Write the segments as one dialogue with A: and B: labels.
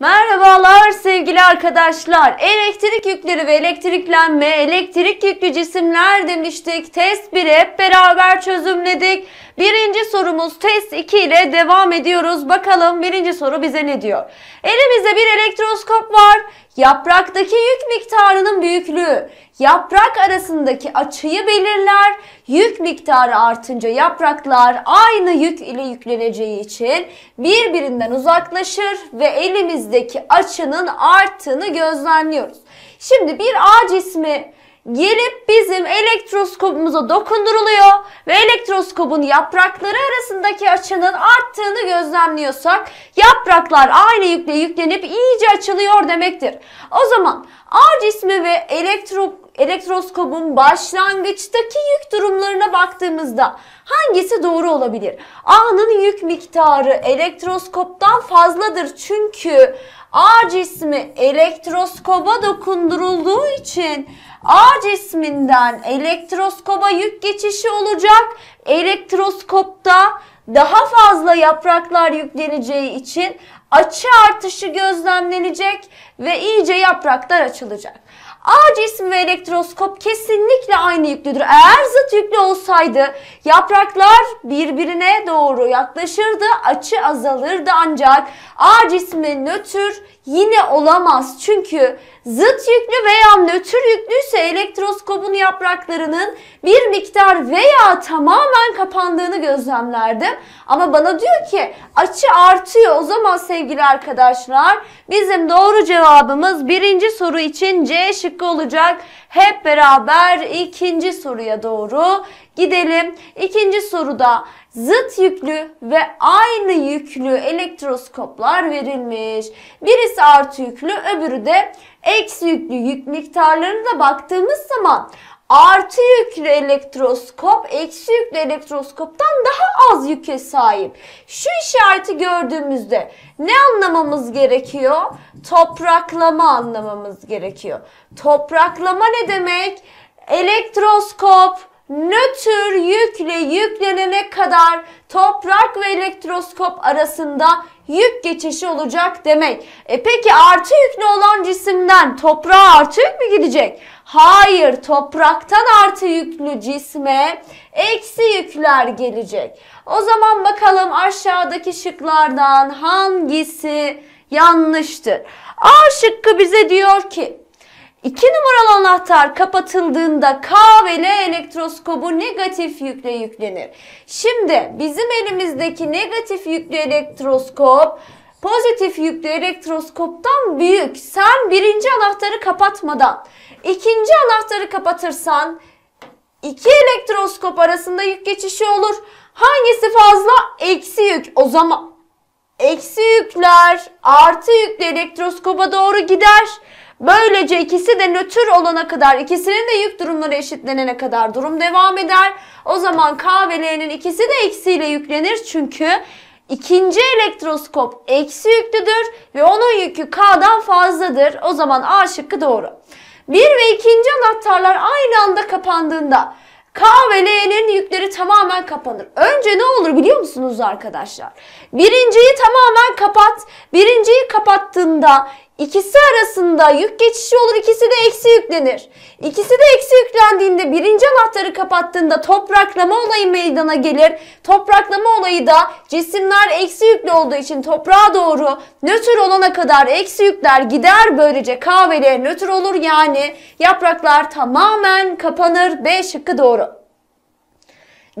A: Merhabalar sevgili arkadaşlar. Elektrik yükleri ve elektriklenme, elektrik yüklü cisimler demiştik. Test 1'i hep beraber çözümledik. Birinci sorumuz test 2 ile devam ediyoruz. Bakalım birinci soru bize ne diyor? Elimizde bir elektroskop var. Yapraktaki yük miktarının büyüklüğü yaprak arasındaki açıyı belirler. Yük miktarı artınca yapraklar aynı yük ile yükleneceği için birbirinden uzaklaşır ve elimizdeki açının arttığını gözlemliyoruz. Şimdi bir ağaç ismi gelip bizim elektroskopumuza dokunduruluyor ve elektroskopun yaprakları arasındaki açının arttığını gözlemliyorsak yapraklar aynı yükle yüklenip iyice açılıyor demektir. O zaman A cismi ve elektro elektroskopun başlangıçtaki yük durumlarına baktığımızda hangisi doğru olabilir? A'nın yük miktarı elektroskoptan fazladır çünkü ağ cismi elektroskoba dokundurulduğu için ağ cisminden elektroskoba yük geçişi olacak. Elektroskopta daha fazla yapraklar yükleneceği için açı artışı gözlemlenecek ve iyice yapraklar açılacak. A cismi ve elektroskop kesinlikle aynı yüklüdür. Eğer zıt yüklü olsaydı yapraklar birbirine doğru yaklaşırdı, açı azalırdı ancak A cismi nötr yine olamaz. Çünkü zıt yüklü veya nötr yüklüyse elektroskopun yapraklarının bir miktar veya tamamen kapandığını gözlemlerdim. Ama bana diyor ki açı artıyor. O zaman sevgili arkadaşlar bizim doğru cevabımız birinci soru için C şıkkı olacak. Hep beraber ikinci soruya doğru gidelim. İkinci soruda zıt yüklü ve aynı yüklü elektroskoplar verilmiş. Birisi artı yüklü öbürü de Eksi yüklü yük miktarlarına da baktığımız zaman artı yüklü elektroskop eksi yüklü elektroskoptan daha az yüke sahip. Şu işareti gördüğümüzde ne anlamamız gerekiyor? Topraklama anlamamız gerekiyor. Topraklama ne demek? Elektroskop nötr yükle yüklenene kadar toprak ve elektroskop arasında yük geçişi olacak demek. E peki artı yüklü olan cisimden toprağa artı yük mü gidecek? Hayır, topraktan artı yüklü cisme eksi yükler gelecek. O zaman bakalım aşağıdaki şıklardan hangisi yanlıştır? A şıkkı bize diyor ki 2 numaralı anahtar kapatıldığında K ve L elektroskobu negatif yükle yüklenir. Şimdi bizim elimizdeki negatif yüklü elektroskop pozitif yüklü elektroskoptan büyük. Sen birinci anahtarı kapatmadan ikinci anahtarı kapatırsan iki elektroskop arasında yük geçişi olur. Hangisi fazla? Eksi yük. O zaman eksi yükler artı yüklü elektroskoba doğru gider. Böylece ikisi de nötr olana kadar, ikisinin de yük durumları eşitlenene kadar durum devam eder. O zaman K ve L'nin ikisi de eksiyle yüklenir çünkü ikinci elektroskop eksi yüklüdür ve onun yükü K'dan fazladır. O zaman A şıkkı doğru. Bir ve ikinci anahtarlar aynı anda kapandığında K ve L'nin yükleri tamamen kapanır. Önce ne olur biliyor musunuz arkadaşlar? Birinciyi tamamen kapat. Birinciyi kapattığında İkisi arasında yük geçişi olur, ikisi de eksi yüklenir. İkisi de eksi yüklendiğinde birinci anahtarı kapattığında topraklama olayı meydana gelir. Topraklama olayı da cisimler eksi yüklü olduğu için toprağa doğru nötr olana kadar eksi yükler gider. Böylece kahveler nötr olur yani yapraklar tamamen kapanır B şıkkı doğru.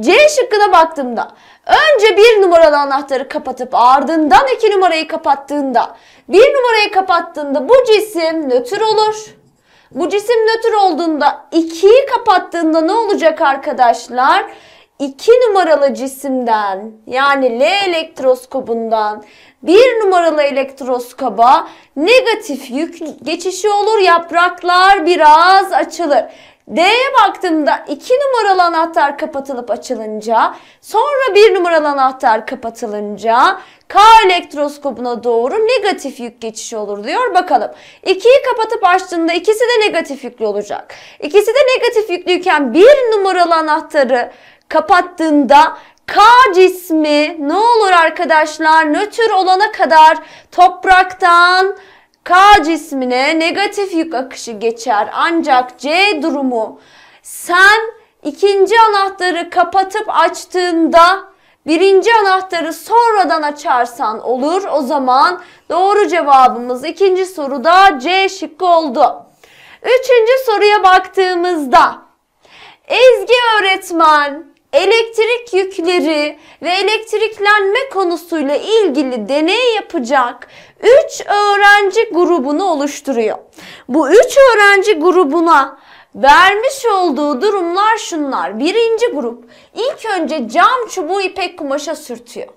A: C şıkkına baktığımda Önce bir numaralı anahtarı kapatıp ardından iki numarayı kapattığında, bir numarayı kapattığında bu cisim nötr olur. Bu cisim nötr olduğunda 2'yi kapattığında ne olacak arkadaşlar? 2 numaralı cisimden yani L elektroskobundan 1 numaralı elektroskoba negatif yük geçişi olur. Yapraklar biraz açılır. D'ye baktığımda 2 numaralı anahtar kapatılıp açılınca, sonra 1 numaralı anahtar kapatılınca K elektroskopuna doğru negatif yük geçişi olur diyor. Bakalım 2'yi kapatıp açtığında ikisi de negatif yüklü olacak. İkisi de negatif yüklüyken 1 numaralı anahtarı kapattığında K cismi ne olur arkadaşlar nötr olana kadar topraktan K cismine negatif yük akışı geçer. Ancak C durumu sen ikinci anahtarı kapatıp açtığında birinci anahtarı sonradan açarsan olur. O zaman doğru cevabımız ikinci soruda C şıkkı oldu. Üçüncü soruya baktığımızda Ezgi öğretmen elektrik yükleri ve elektriklenme konusuyla ilgili deney yapacak 3 öğrenci grubunu oluşturuyor. Bu 3 öğrenci grubuna vermiş olduğu durumlar şunlar. Birinci grup ilk önce cam çubuğu ipek kumaşa sürtüyor.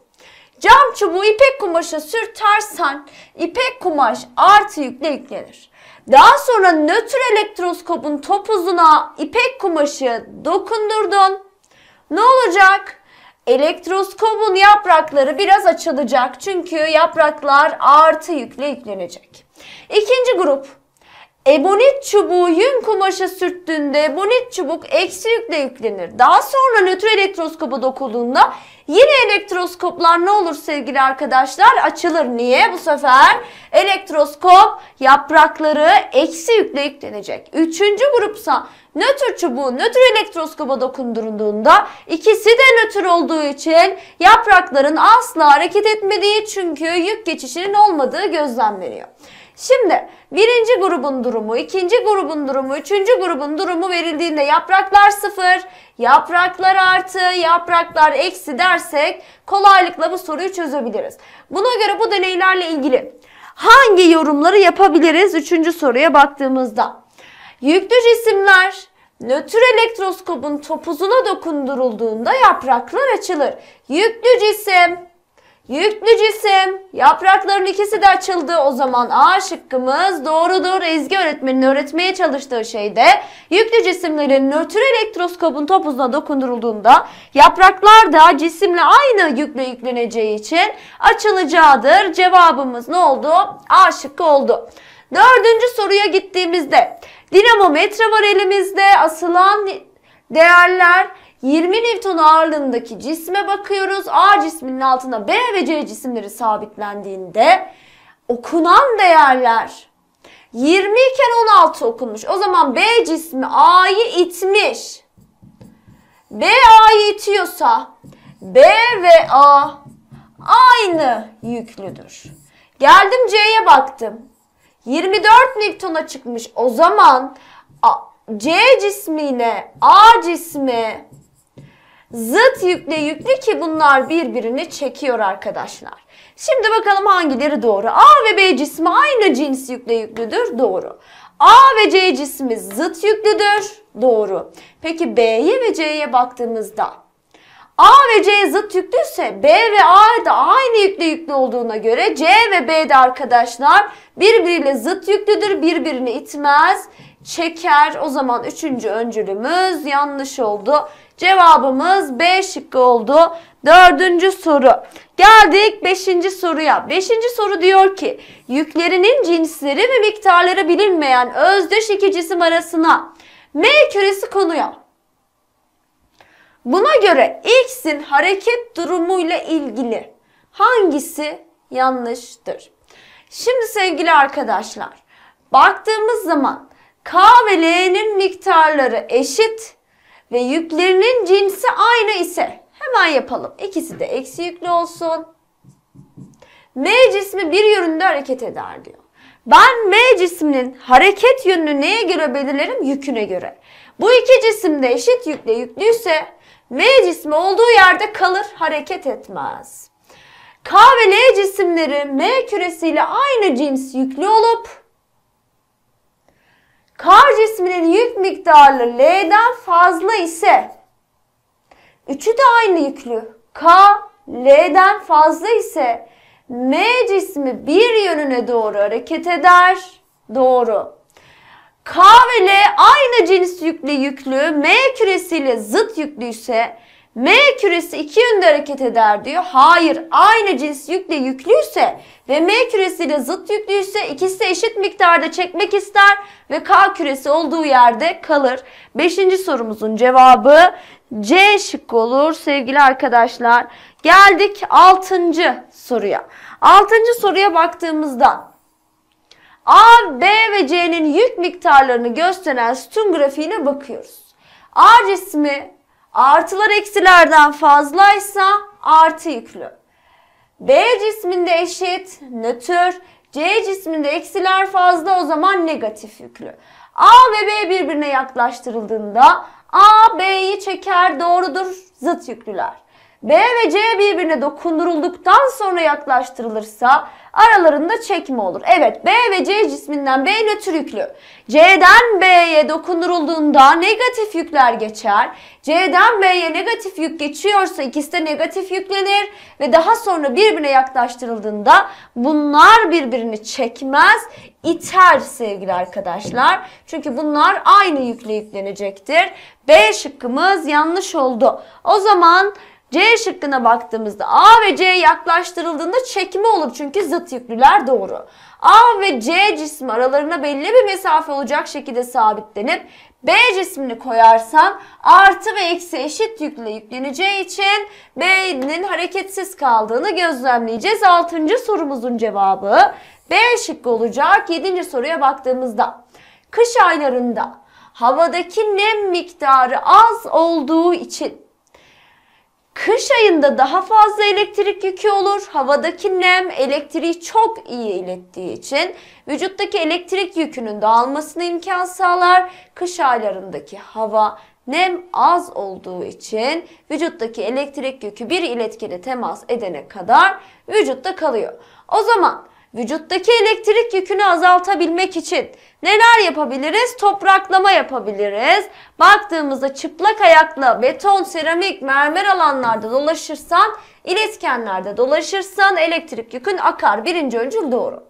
A: Cam çubuğu ipek kumaşa sürtersen ipek kumaş artı yükle yüklenir. Daha sonra nötr elektroskopun topuzuna ipek kumaşı dokundurdun ne olacak? Elektroskopun yaprakları biraz açılacak çünkü yapraklar artı yükle yüklenecek. İkinci grup Ebonit çubuğu yün kumaşa sürttüğünde ebonit çubuk eksi yükle yüklenir. Daha sonra nötr elektroskopa dokulduğunda yine elektroskoplar ne olur sevgili arkadaşlar? Açılır. Niye? Bu sefer elektroskop yaprakları eksi yükle yüklenecek. Üçüncü grupsa nötr çubuğu nötr elektroskopa dokundurduğunda ikisi de nötr olduğu için yaprakların asla hareket etmediği çünkü yük geçişinin olmadığı gözlemleniyor. Şimdi birinci grubun durumu, ikinci grubun durumu, üçüncü grubun durumu verildiğinde yapraklar sıfır, yapraklar artı, yapraklar eksi dersek kolaylıkla bu soruyu çözebiliriz. Buna göre bu deneylerle ilgili hangi yorumları yapabiliriz? Üçüncü soruya baktığımızda. Yüklü cisimler nötr elektroskopun topuzuna dokundurulduğunda yapraklar açılır. Yüklü cisim Yüklü cisim. Yaprakların ikisi de açıldı. O zaman A şıkkımız doğrudur. Ezgi öğretmenin öğretmeye çalıştığı şeyde yüklü cisimlerin nötr elektroskopun topuzuna dokundurulduğunda yapraklar da cisimle aynı yükle yükleneceği için açılacağıdır. Cevabımız ne oldu? A şıkkı oldu. Dördüncü soruya gittiğimizde dinamometre var elimizde. Asılan değerler 20 Newton ağırlığındaki cisme bakıyoruz. A cisminin altına B ve C cisimleri sabitlendiğinde okunan değerler 20 iken 16 okunmuş. O zaman B cismi A'yı itmiş. B A'yı itiyorsa B ve A aynı yüklüdür. Geldim C'ye baktım. 24 Newton'a çıkmış. O zaman A, C cismine A cismi Zıt yüklü yüklü ki bunlar birbirini çekiyor arkadaşlar. Şimdi bakalım hangileri doğru. A ve B cismi aynı cins yükle yüklüdür. Doğru. A ve C cismi zıt yüklüdür. Doğru. Peki B'ye ve C'ye baktığımızda A ve C zıt yüklüyse B ve A da aynı yükle yüklü olduğuna göre C ve B de arkadaşlar birbiriyle zıt yüklüdür. Birbirini itmez, çeker. O zaman üçüncü öncülümüz yanlış oldu. Cevabımız B şıkkı oldu. Dördüncü soru. Geldik beşinci soruya. Beşinci soru diyor ki yüklerinin cinsleri ve miktarları bilinmeyen özdeş iki cisim arasına M küresi konuyor. Buna göre X'in hareket durumuyla ilgili hangisi yanlıştır? Şimdi sevgili arkadaşlar baktığımız zaman K ve L'nin miktarları eşit ve yüklerinin cinsi aynı ise hemen yapalım. İkisi de eksi yüklü olsun. M cismi bir yönünde hareket eder diyor. Ben M cisminin hareket yönünü neye göre belirlerim? Yüküne göre. Bu iki cisim de eşit yükle yüklüyse M cismi olduğu yerde kalır, hareket etmez. K ve L cisimleri M küresiyle aynı cins yüklü olup K cisminin yük miktarı L'den fazla ise üçü de aynı yüklü. K L'den fazla ise M cismi bir yönüne doğru hareket eder. Doğru. K ve L aynı cins yüklü yüklü, M küresiyle zıt yüklü ise M küresi iki yönde hareket eder diyor. Hayır aynı cins yükle yüklüyse ve M küresiyle zıt yüklüyse ikisi de eşit miktarda çekmek ister ve K küresi olduğu yerde kalır. Beşinci sorumuzun cevabı C şıkkı olur sevgili arkadaşlar. Geldik altıncı soruya. Altıncı soruya baktığımızda A, B ve C'nin yük miktarlarını gösteren sütun grafiğine bakıyoruz. A cismi Artılar eksilerden fazlaysa artı yüklü. B cisminde eşit, nötr. C cisminde eksiler fazla o zaman negatif yüklü. A ve B birbirine yaklaştırıldığında A B'yi çeker doğrudur zıt yüklüler. B ve C birbirine dokundurulduktan sonra yaklaştırılırsa aralarında çekme olur. Evet B ve C cisminden B nötr yüklü. C'den B'ye dokunurulduğunda negatif yükler geçer. C'den B'ye negatif yük geçiyorsa ikisi de negatif yüklenir ve daha sonra birbirine yaklaştırıldığında bunlar birbirini çekmez, iter sevgili arkadaşlar. Çünkü bunlar aynı yükle yüklenecektir. B şıkkımız yanlış oldu. O zaman C şıkkına baktığımızda A ve C yaklaştırıldığında çekme olur çünkü zıt yüklüler doğru. A ve C cismi aralarına belli bir mesafe olacak şekilde sabitlenip B cismini koyarsan artı ve eksi eşit yükle yükleneceği için B'nin hareketsiz kaldığını gözlemleyeceğiz. 6. sorumuzun cevabı B şıkkı olacak. 7. soruya baktığımızda kış aylarında havadaki nem miktarı az olduğu için Kış ayında daha fazla elektrik yükü olur. Havadaki nem elektriği çok iyi ilettiği için vücuttaki elektrik yükünün dağılmasına imkan sağlar. Kış aylarındaki hava nem az olduğu için vücuttaki elektrik yükü bir iletkili temas edene kadar vücutta kalıyor. O zaman Vücuttaki elektrik yükünü azaltabilmek için neler yapabiliriz? Topraklama yapabiliriz. Baktığımızda çıplak ayakla beton, seramik, mermer alanlarda dolaşırsan, iletkenlerde dolaşırsan elektrik yükün akar. Birinci öncül doğru.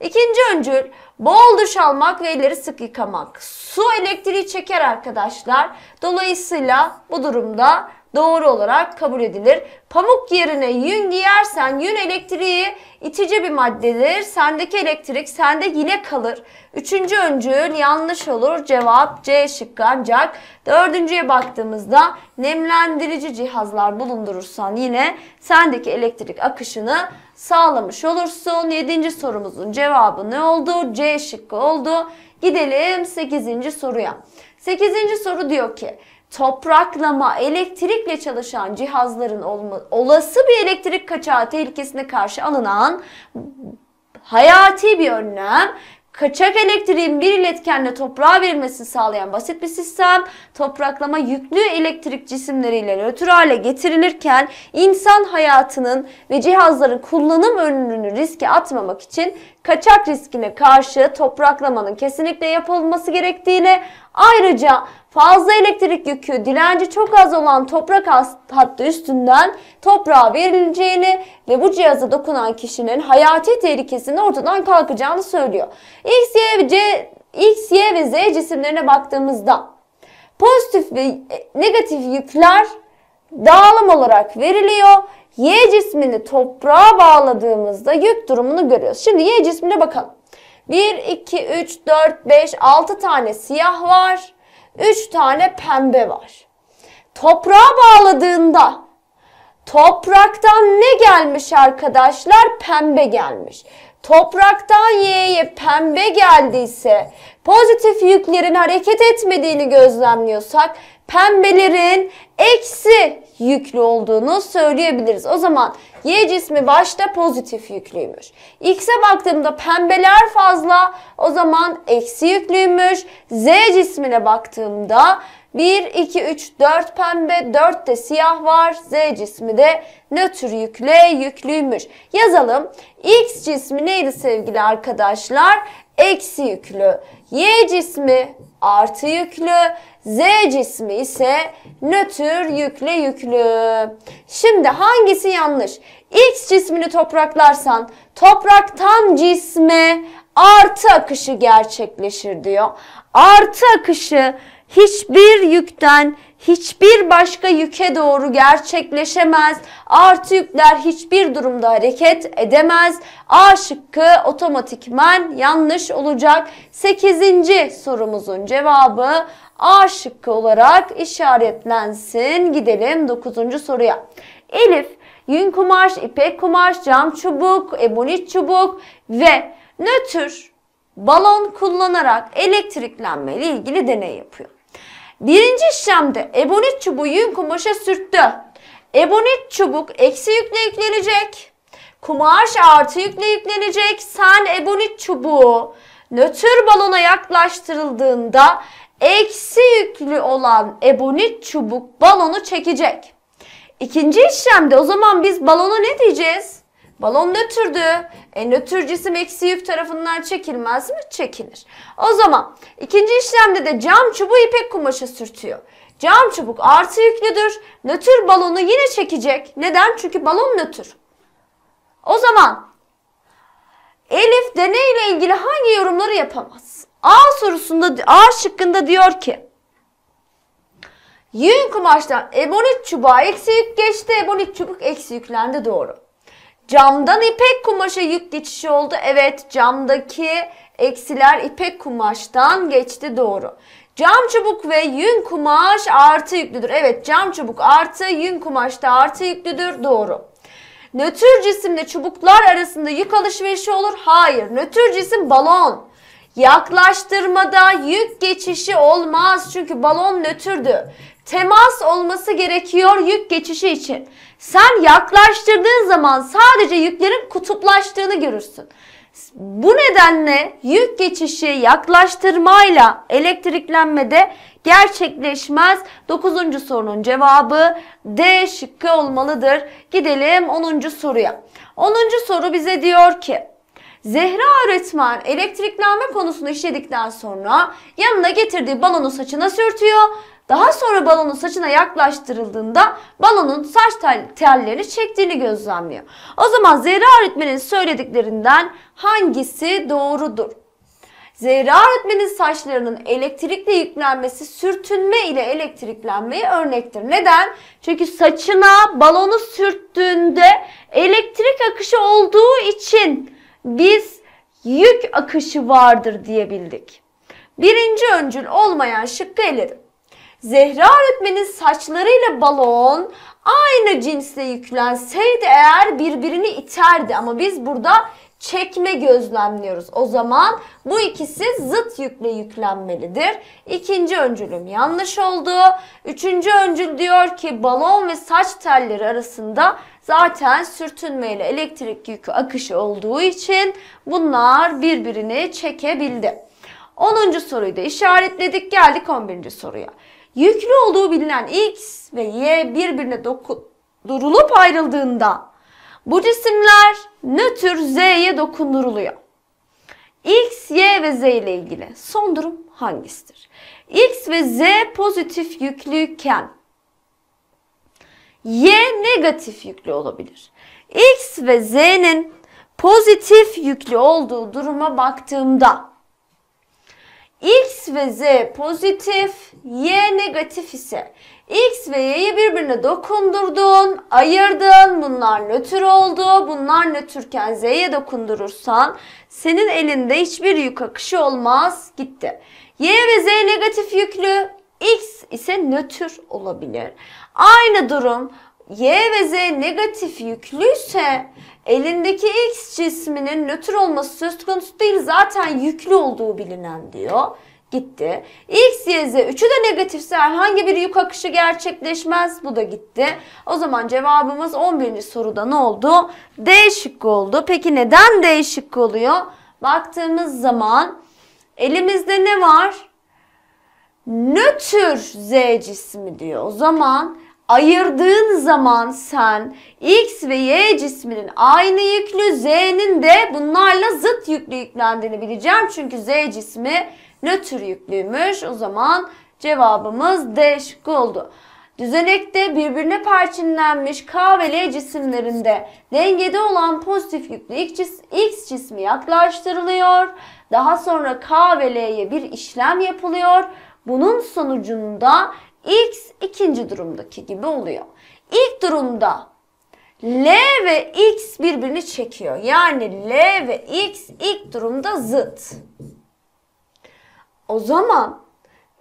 A: İkinci öncül bol duş almak ve elleri sık yıkamak. Su elektriği çeker arkadaşlar. Dolayısıyla bu durumda doğru olarak kabul edilir. Pamuk yerine yün giyersen yün elektriği itici bir maddedir. Sendeki elektrik sende yine kalır. Üçüncü öncül yanlış olur. Cevap C şıkkı ancak dördüncüye baktığımızda nemlendirici cihazlar bulundurursan yine sendeki elektrik akışını sağlamış olursun. Yedinci sorumuzun cevabı ne oldu? C şıkkı oldu. Gidelim sekizinci soruya. Sekizinci soru diyor ki topraklama, elektrikle çalışan cihazların olma, olası bir elektrik kaçağı tehlikesine karşı alınan hayati bir önlem. Kaçak elektriğin bir iletkenle toprağa verilmesini sağlayan basit bir sistem, topraklama yüklü elektrik cisimleriyle nötr hale getirilirken insan hayatının ve cihazların kullanım önünü riske atmamak için kaçak riskine karşı topraklamanın kesinlikle yapılması gerektiğine ayrıca Fazla elektrik yükü direnci çok az olan toprak hattı üstünden toprağa verileceğini ve bu cihaza dokunan kişinin hayati tehlikesinin ortadan kalkacağını söylüyor. X, Y ve C X, Y ve Z cisimlerine baktığımızda pozitif ve negatif yükler dağılım olarak veriliyor. Y cismini toprağa bağladığımızda yük durumunu görüyoruz. Şimdi Y cismine bakalım. 1, 2, 3, 4, 5, 6 tane siyah var. 3 tane pembe var. Toprağa bağladığında topraktan ne gelmiş arkadaşlar? Pembe gelmiş. Topraktan Y'ye pembe geldiyse pozitif yüklerin hareket etmediğini gözlemliyorsak pembelerin eksi yüklü olduğunu söyleyebiliriz. O zaman Y cismi başta pozitif yüklüymüş. X'e baktığımda pembeler fazla o zaman eksi yüklüymüş. Z cismine baktığımda 1, 2, 3, 4 pembe, 4 de siyah var. Z cismi de nötr yükle yüklüymüş. Yazalım. X cismi neydi sevgili arkadaşlar? Eksi yüklü. Y cismi artı yüklü. Z cismi ise nötr yükle yüklü. Şimdi hangisi yanlış? X cismini topraklarsan topraktan cisme artı akışı gerçekleşir diyor. Artı akışı hiçbir yükten hiçbir başka yüke doğru gerçekleşemez. Artı yükler hiçbir durumda hareket edemez. A şıkkı otomatikman yanlış olacak. 8. sorumuzun cevabı A şıkkı olarak işaretlensin. Gidelim 9. soruya. Elif, yün kumaş, ipek kumaş, cam çubuk, ebonit çubuk ve nötr balon kullanarak elektriklenme ile ilgili deney yapıyor. Birinci işlemde ebonit çubuğu yün kumaşa sürttü. Ebonit çubuk eksi yükle yüklenecek. Kumaş artı yükle yüklenecek. Sen ebonit çubuğu nötr balona yaklaştırıldığında eksi yüklü olan ebonit çubuk balonu çekecek. İkinci işlemde o zaman biz balona ne diyeceğiz? Balon nötrdü. E nötr cisim eksi yük tarafından çekilmez mi? Çekilir. O zaman ikinci işlemde de cam çubuğu ipek kumaşa sürtüyor. Cam çubuk artı yüklüdür. Nötr balonu yine çekecek. Neden? Çünkü balon nötr. O zaman Elif deney ile ilgili hangi yorumları yapamaz? A sorusunda A şıkkında diyor ki Yün kumaştan ebonit çubuğa eksi yük geçti. Ebonit çubuk eksi yüklendi doğru. Camdan ipek kumaşa yük geçişi oldu. Evet camdaki eksiler ipek kumaştan geçti doğru. Cam çubuk ve yün kumaş artı yüklüdür. Evet cam çubuk artı yün kumaş da artı yüklüdür doğru. Nötr cisimle çubuklar arasında yük alışverişi olur. Hayır nötr cisim balon. Yaklaştırmada yük geçişi olmaz çünkü balon nötrdü. Temas olması gerekiyor yük geçişi için. Sen yaklaştırdığın zaman sadece yüklerin kutuplaştığını görürsün. Bu nedenle yük geçişi yaklaştırmayla elektriklenmede gerçekleşmez. 9. sorunun cevabı D şıkkı olmalıdır. Gidelim 10. soruya. 10. soru bize diyor ki Zehra öğretmen elektriklenme konusunu işledikten sonra yanına getirdiği balonu saçına sürtüyor. Daha sonra balonun saçına yaklaştırıldığında balonun saç tel, tellerini çektiğini gözlemliyor. O zaman Zehra öğretmenin söylediklerinden hangisi doğrudur? Zehra öğretmenin saçlarının elektrikle yüklenmesi sürtünme ile elektriklenmeye örnektir. Neden? Çünkü saçına balonu sürttüğünde elektrik akışı olduğu için biz yük akışı vardır diyebildik. Birinci öncül olmayan şıkkı eledim. Zehra öğretmenin saçlarıyla balon aynı cinsle yüklenseydi eğer birbirini iterdi ama biz burada çekme gözlemliyoruz. O zaman bu ikisi zıt yükle yüklenmelidir. İkinci öncülüm yanlış oldu. Üçüncü öncül diyor ki balon ve saç telleri arasında zaten sürtünmeyle elektrik yükü akışı olduğu için bunlar birbirini çekebildi. 10. soruyu da işaretledik. Geldik 11. soruya. Yüklü olduğu bilinen X ve Y birbirine dokundurulup ayrıldığında bu cisimler nötr Z'ye dokunduruluyor. X, Y ve Z ile ilgili son durum hangisidir? X ve Z pozitif yüklüyken Y negatif yüklü olabilir. X ve Z'nin pozitif yüklü olduğu duruma baktığımda X ve Z pozitif, Y negatif ise X ve Y'yi birbirine dokundurdun, ayırdın, bunlar nötr oldu. Bunlar nötrken Z'ye dokundurursan senin elinde hiçbir yük akışı olmaz, gitti. Y ve Z negatif yüklü, X ise nötr olabilir. Aynı durum Y ve Z negatif yüklüyse elindeki X cisminin nötr olması söz konusu değil zaten yüklü olduğu bilinen diyor. Gitti. X, Y, Z üçü de negatifse herhangi bir yük akışı gerçekleşmez. Bu da gitti. O zaman cevabımız 11. soruda ne oldu? D şıkkı oldu. Peki neden D şıkkı oluyor? Baktığımız zaman elimizde ne var? Nötr Z cismi diyor. O zaman ayırdığın zaman sen X ve Y cisminin aynı yüklü, Z'nin de bunlarla zıt yüklü yüklendiğini bileceğim. Çünkü Z cismi nötr yüklüymüş. O zaman cevabımız D şıkkı oldu. Düzenekte birbirine perçinlenmiş K ve L cisimlerinde dengede olan pozitif yüklü X cismi yaklaştırılıyor. Daha sonra K ve L'ye bir işlem yapılıyor. Bunun sonucunda x ikinci durumdaki gibi oluyor. İlk durumda L ve X birbirini çekiyor. Yani L ve X ilk durumda zıt. O zaman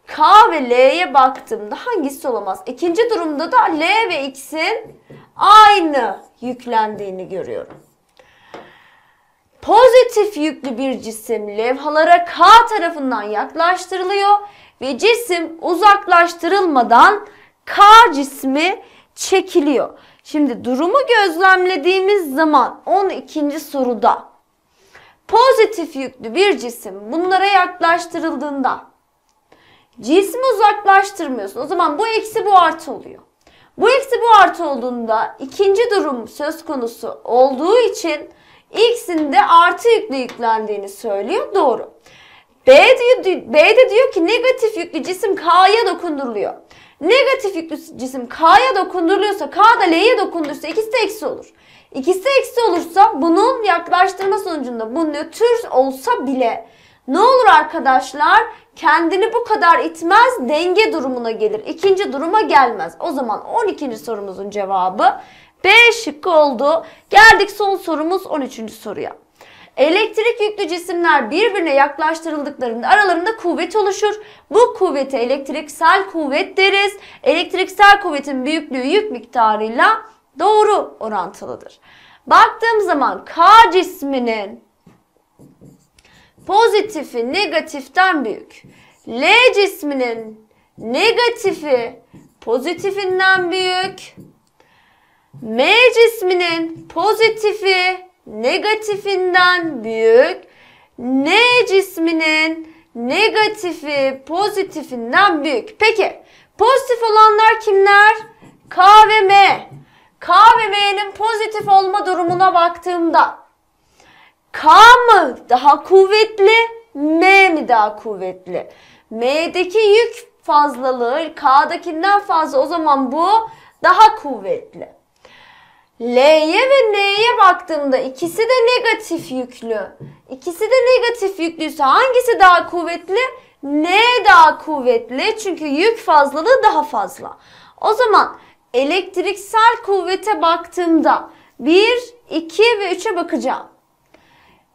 A: K ve L'ye baktığımda hangisi olamaz? İkinci durumda da L ve X'in aynı yüklendiğini görüyorum. Pozitif yüklü bir cisim levhalara K tarafından yaklaştırılıyor ve cisim uzaklaştırılmadan kar cismi çekiliyor. Şimdi durumu gözlemlediğimiz zaman 12. soruda pozitif yüklü bir cisim bunlara yaklaştırıldığında cismi uzaklaştırmıyorsun. O zaman bu eksi bu artı oluyor. Bu eksi bu artı olduğunda ikinci durum söz konusu olduğu için x'in de artı yüklü yüklendiğini söylüyor. Doğru. B, diyor, B de diyor ki negatif yüklü cisim K'ya dokunduruluyor. Negatif yüklü cisim K'ya dokunduruluyorsa K da L'ye dokundursa ikisi de eksi olur. İkisi eksi olursa bunun yaklaştırma sonucunda bu nötr olsa bile ne olur arkadaşlar? Kendini bu kadar itmez denge durumuna gelir. İkinci duruma gelmez. O zaman 12. sorumuzun cevabı B şıkkı oldu. Geldik son sorumuz 13. soruya. Elektrik yüklü cisimler birbirine yaklaştırıldıklarında aralarında kuvvet oluşur. Bu kuvvete elektriksel kuvvet deriz. Elektriksel kuvvetin büyüklüğü yük miktarıyla doğru orantılıdır. Baktığım zaman K cisminin pozitifi negatiften büyük. L cisminin negatifi pozitifinden büyük. M cisminin pozitifi negatifinden büyük, N cisminin negatifi pozitifinden büyük. Peki pozitif olanlar kimler? K ve M. K ve M'nin pozitif olma durumuna baktığımda K mı daha kuvvetli, M mi daha kuvvetli? M'deki yük fazlalığı K'dakinden fazla o zaman bu daha kuvvetli. L'ye ve N'ye baktığımda ikisi de negatif yüklü. İkisi de negatif yüklüyse hangisi daha kuvvetli? N daha kuvvetli çünkü yük fazlalığı daha fazla. O zaman elektriksel kuvvete baktığımda 1, 2 ve 3'e bakacağım.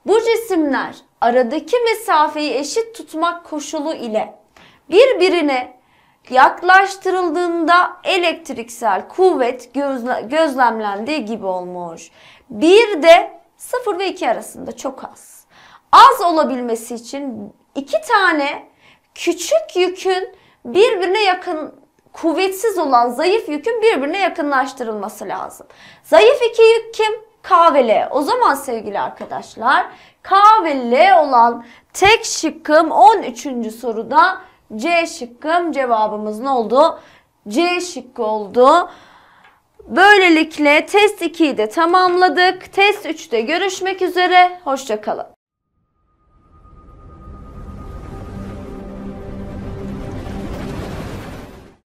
A: Bu cisimler aradaki mesafeyi eşit tutmak koşulu ile birbirine yaklaştırıldığında elektriksel kuvvet gözle, gözlemlendiği gibi olmuş. Bir de 0 ve 2 arasında çok az. Az olabilmesi için iki tane küçük yükün birbirine yakın kuvvetsiz olan zayıf yükün birbirine yakınlaştırılması lazım. Zayıf iki yük kim? K ve L. O zaman sevgili arkadaşlar K ve L olan tek şıkkım 13. soruda C şıkkım cevabımız ne oldu? C şıkkı oldu. Böylelikle test 2'yi de tamamladık. Test 3'te görüşmek üzere. Hoşçakalın.